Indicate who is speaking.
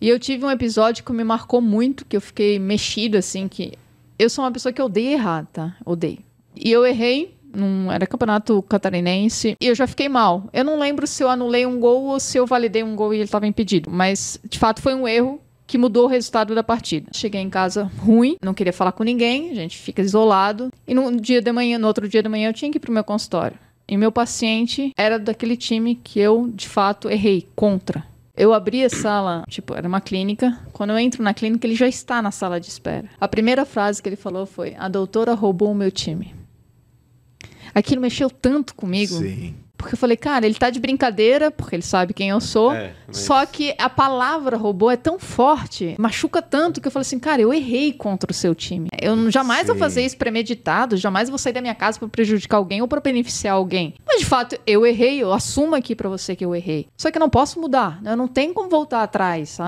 Speaker 1: E eu tive um episódio que me marcou muito, que eu fiquei mexido, assim, que eu sou uma pessoa que odeia errar, tá? Odeio. E eu errei, num, era campeonato catarinense, e eu já fiquei mal. Eu não lembro se eu anulei um gol ou se eu validei um gol e ele estava impedido, mas de fato foi um erro que mudou o resultado da partida. Cheguei em casa ruim, não queria falar com ninguém, a gente fica isolado. E no dia de manhã, no outro dia de manhã, eu tinha que ir pro meu consultório. E meu paciente era daquele time que eu, de fato, errei contra. Eu abri a sala, tipo, era uma clínica. Quando eu entro na clínica, ele já está na sala de espera. A primeira frase que ele falou foi: A doutora roubou o meu time. Aquilo mexeu tanto comigo. Sim. Porque eu falei, cara, ele tá de brincadeira, porque ele sabe quem eu sou. É, mas... Só que a palavra robô é tão forte, machuca tanto que eu falei assim, cara, eu errei contra o seu time. Eu jamais Sim. vou fazer isso premeditado, jamais vou sair da minha casa para prejudicar alguém ou para beneficiar alguém. Mas de fato, eu errei, eu assumo aqui para você que eu errei. Só que eu não posso mudar, né? eu não tenho como voltar atrás, sabe?